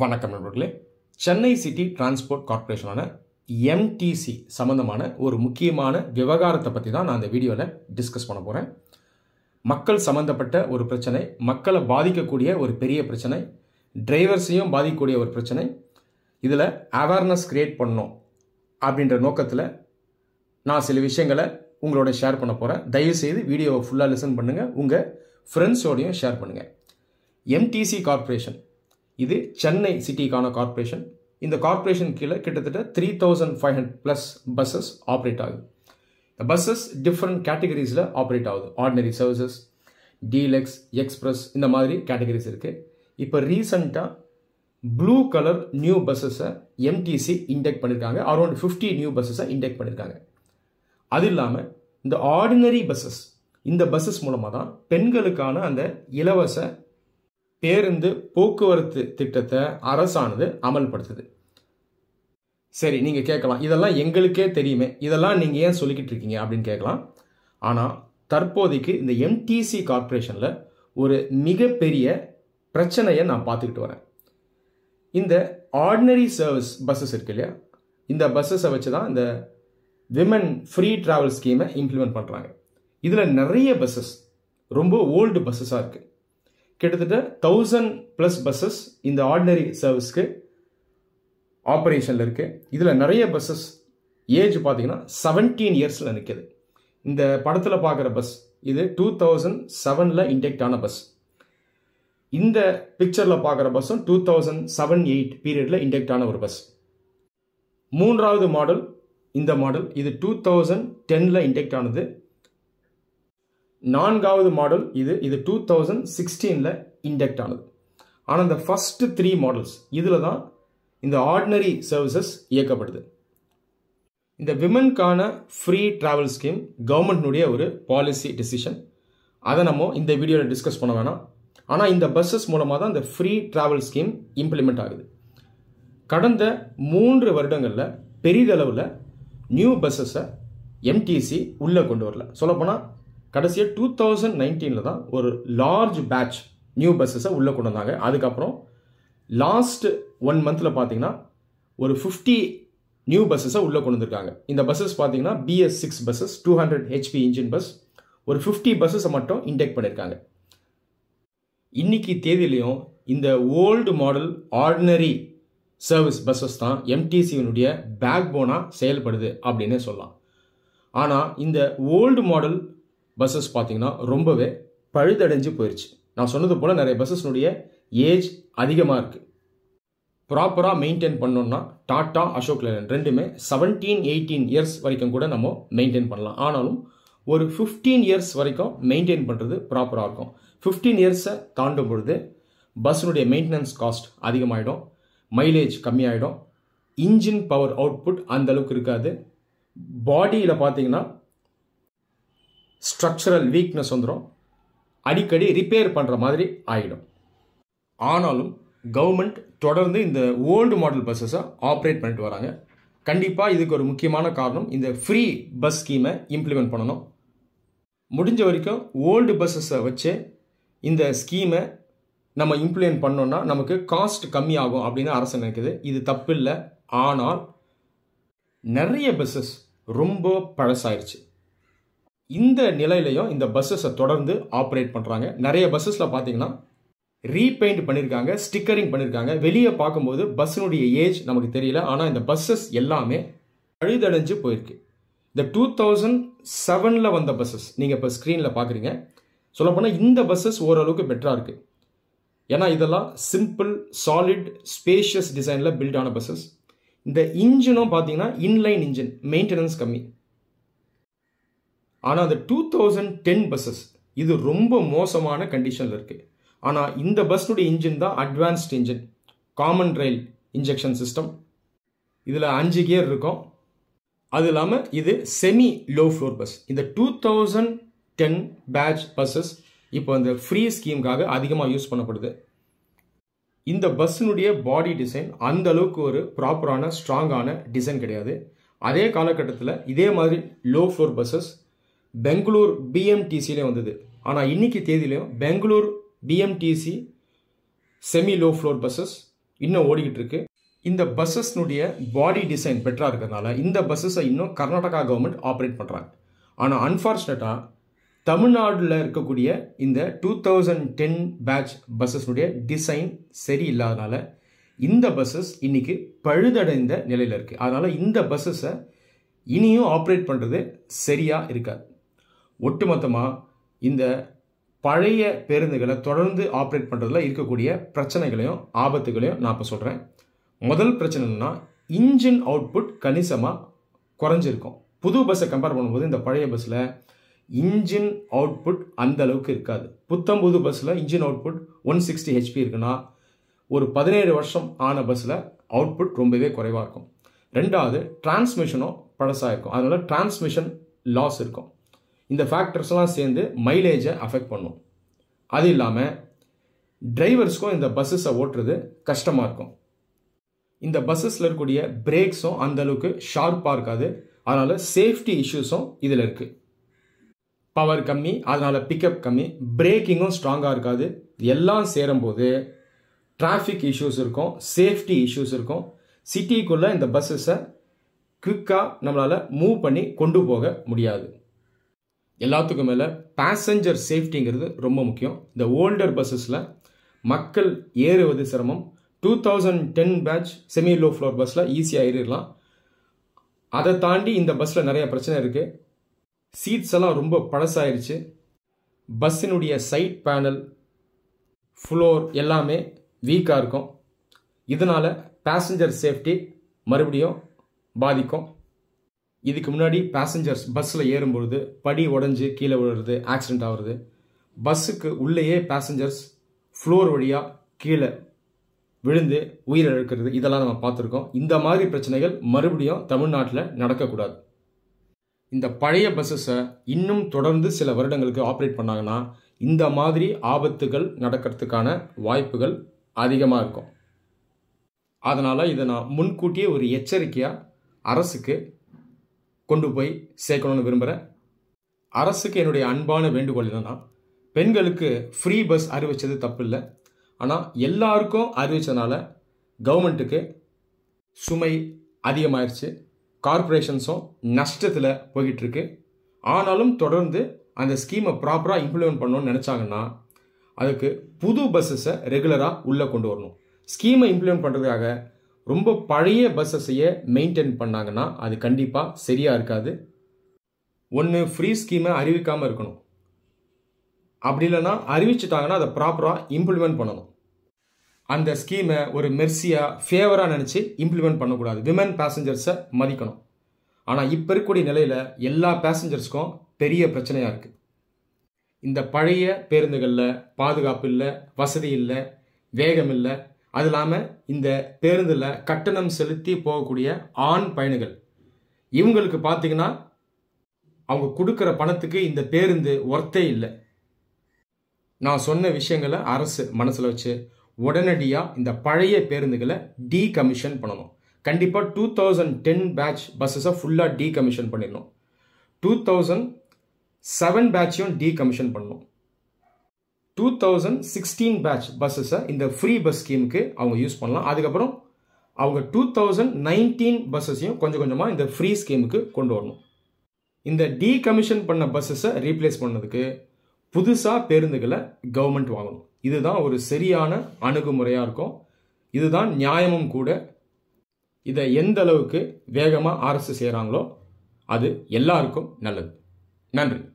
வணக்கம் நண்பர்களே Chennai city transport கார்பரேஷனான எம்டிசி சம்மந்தமான ஒரு முக்கியமான விவகாரத்தை பற்றி தான் நான் இந்த வீடியோவில் டிஸ்கஸ் பண்ண போகிறேன் மக்கள் சம்மந்தப்பட்ட ஒரு பிரச்சனை மக்களை பாதிக்கக்கூடிய ஒரு பெரிய பிரச்சனை டிரைவர்ஸையும் பாதிக்கக்கூடிய ஒரு பிரச்சனை இதில் அவேர்னஸ் க்ரியேட் பண்ணோம் அப்படின்ற நோக்கத்தில் நான் சில விஷயங்களை உங்களோட ஷேர் பண்ண போகிறேன் தயவுசெய்து வீடியோவை ஃபுல்லாக லிசன் பண்ணுங்கள் உங்கள் ஃப்ரெண்ட்ஸோடையும் ஷேர் பண்ணுங்கள் எம்டிசி கார்பரேஷன் இது சென்னை சிட்டிக்கான கார்பரேஷன் இந்த கார்பரேஷன் கீழே கிட்டத்தட்ட three thousand five hundred plus buses operate ஆகுது இந்த பஸ்ஸஸ் டிஃப்ரெண்ட் கேட்டகரிஸில் ஆப்ரேட் ஆகுது ஆர்டினரி சர்வீசஸ் டீலக்ஸ் எக்ஸ்பிரஸ் இந்த மாதிரி கேட்டகரிஸ் இருக்குது இப்போ ரீசண்டாக ப்ளூ கலர் நியூ பஸ்ஸஸை எம்டிசி இன்டெக்ட் பண்ணியிருக்காங்க அரௌண்ட் ஃபிஃப்டி நியூ பஸ்ஸஸை இன்டெக்ட் பண்ணியிருக்காங்க அது இல்லாமல் இந்த ஆர்டினரி பஸ்ஸஸ் இந்த பஸ்ஸஸ் மூலமாக தான் பெண்களுக்கான அந்த இலவச பேருந்து போக்குவரத்து திட்டத்தை அரசானது அமல்படுத்துது சரி நீங்கள் கேட்கலாம் இதெல்லாம் எங்களுக்கே தெரியுமே இதெல்லாம் நீங்கள் ஏன் சொல்லிக்கிட்டு இருக்கீங்க அப்படின்னு கேட்கலாம் ஆனால் தற்போதைக்கு இந்த எம்டிசி கார்ப்பரேஷனில் ஒரு மிகப்பெரிய பிரச்சனையை நான் பார்த்துக்கிட்டு வரேன் இந்த ஆர்டினரி சர்வீஸ் பஸ்ஸஸ் இருக்கு இல்லையா இந்த பஸ்ஸஸை வச்சு தான் இந்த விமன் ஃப்ரீ டிராவல் ஸ்கீமை இம்ப்ளிமெண்ட் பண்ணுறாங்க இதில் நிறைய பஸ்ஸஸ் ரொம்ப ஓல்டு பஸ்ஸஸாக இருக்குது கிட்டத்தட்ட தௌசண்ட் ப்ளஸ் பஸ்ஸஸ் இந்த ஆர்டினரி சர்வீஸ்க்கு ஆப்ரேஷனில் இருக்குது இதில் நிறைய பஸ்ஸஸ் ஏஜ் பார்த்தீங்கன்னா செவன்டீன் இயர்ஸில் நிற்கிது இந்த படத்தில் பார்க்குற பஸ் இது டூ தௌசண்ட் செவனில் இன்டெக்ட் ஆன பஸ் இந்த பிக்சரில் பார்க்குற பஸ்ஸும் டூ தௌசண்ட் செவன் எயிட் பீரியடில் இன்டெக்ட் ஆன ஒரு பஸ் மூன்றாவது மாடல் இந்த மாடல் இது டூ தௌசண்ட் டென்னில் இன்டெக்ட் ஆனது நான்காவது மாடல் இது இது டூ தௌசண்ட் சிக்ஸ்டீனில் இண்டெக்ட் ஆனது ஆனால் இந்த ஃபஸ்ட்டு த்ரீ மாடல்ஸ் இதில் தான் இந்த ஆர்டினரி சர்வீசஸ் இயக்கப்படுது இந்த விமனுக்கான ஃப்ரீ ட்ராவல் ஸ்கீம் கவர்மெண்ட்னுடைய ஒரு பாலிசி டெசிஷன் அதை நம்ம இந்த வீடியோவில் டிஸ்கஸ் பண்ண வேணாம் ஆனால் இந்த பஸ்ஸஸ் மூலமாக தான் இந்த ஃப்ரீ ட்ராவல் ஸ்கீம் இம்ப்ளிமெண்ட் ஆகுது கடந்த மூன்று வருடங்களில் பெரிதளவில் நியூ பஸ்ஸஸை எம்டிசி உள்ளே கொண்டு வரல சொல்லப்போனால் கடைசியாக டூ தௌசண்ட் நைன்டீனில் தான் ஒரு லார்ஜ் பேட்ச் நியூ பஸ்ஸஸை உள்ளே கொண்டு வந்தாங்க அதுக்கப்புறம் லாஸ்ட் ஒன் மந்தில் பார்த்தீங்கன்னா ஒரு ஃபிஃப்டி நியூ பஸ்ஸஸை உள்ளே கொண்டு வந்திருக்காங்க இந்த பஸ்ஸஸ் பார்த்தீங்கன்னா BS six buses two hundred HP engine bus ஒரு ஃபிஃப்டி பஸ்ஸஸை மட்டும் இன்டெக்ட் பண்ணியிருக்காங்க இன்றைக்கி தேதியிலையும் இந்த old model ordinary service buses தான் எம்டிசியினுடைய பேக் போனாக செயல்படுது அப்படின்னே சொல்லலாம் ஆனால் இந்த ஓல்டு மாடல் பஸ்ஸஸ் பார்த்திங்கன்னா ரொம்பவே பழுதடைஞ்சு போயிடுச்சு நான் சொன்னது போல் நிறைய பஸ்ஸஸ்னுடைய ஏஜ் அதிகமாக இருக்குது ப்ராப்பராக மெயின்டைன் பண்ணோன்னா டாட்டா அசோக் லேலன் ரெண்டுமே செவன்டீன் எயிட்டீன் இயர்ஸ் வரைக்கும் கூட நம்ம மெயின்டைன் பண்ணலாம் ஆனாலும் ஒரு ஃபிஃப்டீன் இயர்ஸ் வரைக்கும் மெயின்டைன் பண்ணுறது ப்ராப்பராக இருக்கும் ஃபிஃப்டீன் இயர்ஸை தாண்டும் பொழுது பஸ்ஸினுடைய மெயின்டெனன்ஸ் காஸ்ட் அதிகமாகிடும் மைலேஜ் கம்மியாகிடும் இன்ஜின் பவர் அவுட்புட் அந்தளவுக்கு இருக்காது பாடியில் பார்த்தீங்கன்னா ஸ்ட்ரக்சரல் வீக்னஸ் வந்துடும் அடிக்கடி ரிப்பேர் பண்ணுற மாதிரி ஆகிடும் ஆனாலும் கவர்மெண்ட் தொடர்ந்து இந்த ஓல்டு மாடல் பஸ்ஸஸை ஆப்ரேட் பண்ணிட்டு வராங்க கண்டிப்பாக இதுக்கு ஒரு முக்கியமான காரணம் இந்த ஃப்ரீ பஸ் ஸ்கீமை இம்ப்ளிமெண்ட் பண்ணணும் முடிஞ்ச வரைக்கும் ஓல்டு பஸ்ஸஸை வச்சு இந்த ஸ்கீமை நம்ம இம்ப்ளிமெண்ட் பண்ணோன்னா நமக்கு காஸ்ட் கம்மியாகும் அப்படின்னு அரசு நினைக்குது இது தப்பு இல்லை ஆனால் நிறைய பஸ்ஸஸ் ரொம்ப பழசாயிருச்சு இந்த நிலையிலையும் இந்த பஸ்ஸஸை தொடர்ந்து ஆப்ரேட் பண்ணுறாங்க நிறைய பஸ்ஸஸில் பார்த்தீங்கன்னா ரீபெயிண்ட் பண்ணியிருக்காங்க ஸ்டிக்கரிங் பண்ணியிருக்காங்க வெளியே பார்க்கும்போது பஸ்ஸினுடைய ஏஜ் நமக்கு தெரியல ஆனால் இந்த பஸ்ஸஸ் எல்லாமே அழுதடைஞ்சு போயிருக்கு இந்த டூ தௌசண்ட் செவனில் வந்த பஸ்ஸஸ் நீங்கள் இப்போ ஸ்க்ரீனில் பார்க்குறீங்க சொல்லப்போனால் இந்த பஸ்ஸஸ் ஓரளவுக்கு பெட்டராக இருக்குது ஏன்னா இதெல்லாம் சிம்பிள் சாலிட் ஸ்பேஷியஸ் டிசைனில் பில்டான பஸ்ஸஸ் இந்த இன்ஜினும் பார்த்தீங்கன்னா இன்லைன் இன்ஜின் மெயின்டெனன்ஸ் கம்மி ஆனால் அந்த டூ தௌசண்ட் டென் பஸ்ஸஸ் இது ரொம்ப மோசமான கண்டிஷனில் இருக்குது ஆனால் இந்த பஸ்னுடைய இன்ஜின் தான் advanced engine common rail injection system இதில் அஞ்சு கியர் இருக்கும் அது இல்லாமல் இது செமி லோ ஃப்ளோர் பஸ் இந்த two thousand ten batch buses இப்போ அந்த ஃப்ரீ ஸ்கீமுக்காக அதிகமாக யூஸ் பண்ணப்படுது இந்த பஸ்ஸினுடைய பாடி டிசைன் அந்த அளவுக்கு ஒரு ப்ராப்பரான ஸ்ட்ராங்கான டிசைன் கிடையாது அதே காலகட்டத்தில் இதே மாதிரி லோ ஃப்ளோர் பஸ்ஸஸ் பெங்களூர் பிஎம்டிசிலே வந்தது ஆனால் இன்றைக்கி தேதியிலையும் Bangalore BMTC semi low floor buses இன்னும் ஓடிக்கிட்டு இருக்கு இந்த பஸ்ஸஸ்னுடைய பாடி டிசைன் பெட்டராக இருக்கிறதுனால இந்த பஸ்ஸஸை இன்னும் கர்நாடகா கவர்மெண்ட் ஆப்ரேட் பண்ணுறாங்க ஆனால் அன்ஃபார்ச்சுனேட்டாக தமிழ்நாட்டில் இருக்கக்கூடிய இந்த டூ தௌசண்ட் டென் பேட்ச் பஸ்ஸஸ்னுடைய டிசைன் சரி இல்லாதனால இந்த பஸ்ஸஸ் இன்றைக்கி பழுதடைந்த நிலையில் இருக்குது அதனால் இந்த பஸ்ஸஸை இனியும் ஆப்ரேட் பண்ணுறது சரியாக இருக்காது ஒட்டுமொத்தமாக இந்த பழைய பேருந்துகளை தொடர்ந்து ஆப்ரேட் பண்ணுறதுல இருக்கக்கூடிய பிரச்சனைகளையும் ஆபத்துகளையும் நான் இப்போ சொல்கிறேன் முதல் பிரச்சனைனா இன்ஜின் அவுட்புட் கணிசமாக குறைஞ்சிருக்கும் புது பஸ்ஸை கம்பேர் பண்ணும்போது இந்த பழைய பஸ்ஸில் இன்ஜின் அவுட்புட் அந்த அளவுக்கு இருக்காது புது பஸ்ஸில் engine output one sixty HP இருக்குன்னா ஒரு பதினேழு வருஷம் ஆன பஸ்ஸில் அவுட்புட் ரொம்பவே குறைவாக இருக்கும் ரெண்டாவது டிரான்ஸ்மிஷனும் பழசாக இருக்கும் அதனால் டிரான்ஸ்மிஷன் லாஸ் இருக்கும் இந்த ஃபேக்டர்ஸ்லாம் சேர்ந்து மைலேஜை அஃபெக்ட் பண்ணும் அது இல்லாமல் டிரைவர்ஸ்க்கும் இந்த பஸ்ஸஸை ஓட்டுறது கஷ்டமாக இருக்கும் இந்த பஸ்ஸஸில் இருக்கக்கூடிய பிரேக்ஸும் அந்தளவுக்கு ஷார்ப்பாக இருக்காது அதனால் சேஃப்டி இஷ்யூஸும் இதில் இருக்குது பவர் கம்மி அதனால் பிக்கப் கம்மி பிரேக்கிங்கும் ஸ்ட்ராங்காக இருக்காது எல்லாம் சேரும்போது டிராஃபிக் இஷ்யூஸ் இருக்கும் சேஃப்டி இஷ்யூஸ் இருக்கும் சிட்டிக்குள்ளே இந்த பஸ்ஸஸை குவிக்காக நம்மளால் மூவ் பண்ணி கொண்டு போக முடியாது எல்லாத்துக்கும் மேலே பேசஞ்சர் சேஃப்டிங்கிறது ரொம்ப முக்கியம் இந்த ஓல்டர் பஸ்ஸஸில் மக்கள் ஏறுவது சிரமம் two thousand ten batch semi low floor பஸ்ஸில் ஈஸியாக ஏறிடலாம் அதை தாண்டி இந்த பஸ்ஸில் நிறைய பிரச்சனை இருக்குது சீட்ஸ் எல்லாம் ரொம்ப பழசாயிருச்சு பஸ்ஸினுடைய சைட் பேனல் ஃப்ளோர் எல்லாமே வீக்காக இருக்கும் இதனால் பேசஞ்சர் சேஃப்டி மறுபடியும் பாதிக்கும் இதுக்கு முன்னாடி பேசஞ்சர்ஸ் பஸ்ஸில் ஏறும்பொழுது படி உடஞ்சி கீழே விழுறது ஆக்சிடெண்ட் ஆகுறது பஸ்ஸுக்கு உள்ளேயே பேசஞ்சர்ஸ் ஃப்ளோர் வழியாக கீழே விழுந்து உயிரை இழக்கிறது இதெல்லாம் நம்ம பார்த்துருக்கோம் இந்த மாதிரி பிரச்சனைகள் மறுபடியும் தமிழ்நாட்டில் நடக்கக்கூடாது இந்த பழைய பஸ்ஸஸை இன்னும் தொடர்ந்து சில வருடங்களுக்கு ஆப்ரேட் பண்ணாங்கன்னா இந்த மாதிரி ஆபத்துகள் நடக்கிறதுக்கான வாய்ப்புகள் அதிகமாக இருக்கும் அதனால் இதை நான் முன்கூட்டியே ஒரு எச்சரிக்கையாக அரசுக்கு கொண்டு போய் சேர்க்கணும்னு விரும்புகிறேன் அரசுக்கு என்னுடைய அன்பான வேண்டுகோள் என்னென்னா பெண்களுக்கு ஃப்ரீ பஸ் அறிவித்தது தப்பு இல்லை ஆனால் எல்லாருக்கும் அறிவித்ததுனால கவர்மெண்ட்டுக்கு சுமை அதிகமாயிருச்சு கார்பரேஷன்ஸும் நஷ்டத்தில் போய்கிட்டுருக்கு ஆனாலும் தொடர்ந்து அந்த ஸ்கீமை ப்ராப்பராக இம்ப்ளிமெண்ட் பண்ணணும்னு நினச்சாங்கன்னா அதுக்கு புது பஸ்ஸஸை ரெகுலராக உள்ளே கொண்டு வரணும் ஸ்கீமை இம்ப்ளிமெண்ட் பண்ணுறதுக்காக ரொம்ப பழைய பஸ்ஸஸையே மெயின்டைன் பண்ணாங்கன்னா அது கண்டிப்பாக சரியாக இருக்காது ஒன்று ஃப்ரீ ஸ்கீமை அறிவிக்காமல் இருக்கணும் அப்படி இல்லைன்னா அறிவிச்சுட்டாங்கன்னா அதை ப்ராப்பராக இம்ப்ளிமெண்ட் பண்ணணும் அந்த ஸ்கீமை ஒரு மெர்சியாக ஃபேவராக நினச்சி இம்ப்ளிமெண்ட் பண்ணக்கூடாது விமன் பேசஞ்சர்ஸை மதிக்கணும் ஆனால் இப்போ இருக்கக்கூடிய நிலையில் எல்லா பேசஞ்சர்ஸ்க்கும் பெரிய பிரச்சனையாக இருக்குது இந்த பழைய பேருந்துகளில் பாதுகாப்பு இல்லை வசதி இல்லை வேகம் இல்லை அது இல்லாமல் இந்த பேருந்தில் கட்டணம் செலுத்தி போகக்கூடிய ஆண் பயணிகள் இவங்களுக்கு பார்த்தீங்கன்னா அவங்க கொடுக்குற பணத்துக்கு இந்த பேருந்து ஒர்த்தே இல்லை நான் சொன்ன விஷயங்களை அரசு மனசில் வச்சு உடனடியாக இந்த பழைய பேருந்துகளை டீ கமிஷன் பண்ணணும் கண்டிப்பாக டூ தௌசண்ட் டென் பேட்ச் பஸ்ஸஸை ஃபுல்லாக டீ கமிஷன் பண்ணிடணும் டூ தௌசண்ட் செவன் பேட்சையும் டீ கமிஷன் பண்ணணும் டூ தௌசண்ட் சிக்ஸ்டீன் பேட்ச் பஸ்ஸஸை இந்த ஃப்ரீ பஸ் ஸ்கீமுக்கு அவங்க யூஸ் பண்ணலாம் அதுக்கப்புறம் அவங்க டூ தௌசண்ட் நைன்டீன் பஸ்ஸஸையும் கொஞ்சம் கொஞ்சமாக இந்த ஃப்ரீ ஸ்கீமுக்கு கொண்டு வரணும் இந்த டீ கமிஷன் பண்ண பஸ்ஸஸை ரீப்ளேஸ் பண்ணதுக்கு புதுசாக பேருந்துகளை கவர்மெண்ட் வாங்கணும் இதுதான் ஒரு சரியான அணுகுமுறையாக இருக்கும் இதுதான் நியாயமும் கூட இதை எந்த அளவுக்கு வேகமாக அரசு செய்கிறாங்களோ அது எல்லாருக்கும் நல்லது நன்றி